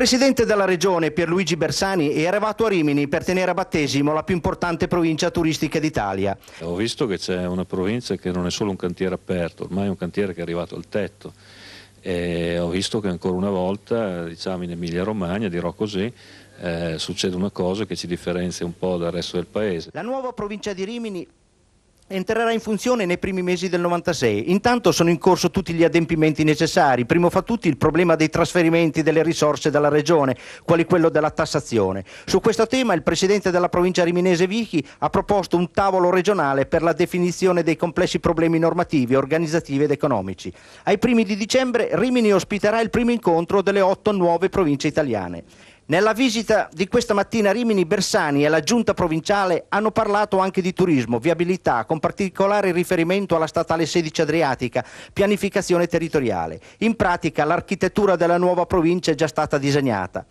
presidente della regione Pierluigi Bersani è arrivato a Rimini per tenere a battesimo la più importante provincia turistica d'Italia. Ho visto che c'è una provincia che non è solo un cantiere aperto, ormai è un cantiere che è arrivato al tetto. E ho visto che ancora una volta, diciamo in Emilia Romagna, dirò così, eh, succede una cosa che ci differenzia un po' dal resto del paese. La nuova provincia di Rimini entrerà in funzione nei primi mesi del 96. Intanto sono in corso tutti gli adempimenti necessari, primo fra tutti il problema dei trasferimenti delle risorse dalla regione, quali quello della tassazione. Su questo tema il presidente della provincia riminese Vichi ha proposto un tavolo regionale per la definizione dei complessi problemi normativi, organizzativi ed economici. Ai primi di dicembre Rimini ospiterà il primo incontro delle otto nuove province italiane. Nella visita di questa mattina a Rimini Bersani e la giunta provinciale hanno parlato anche di turismo, viabilità, con particolare riferimento alla statale 16 Adriatica, pianificazione territoriale. In pratica l'architettura della nuova provincia è già stata disegnata.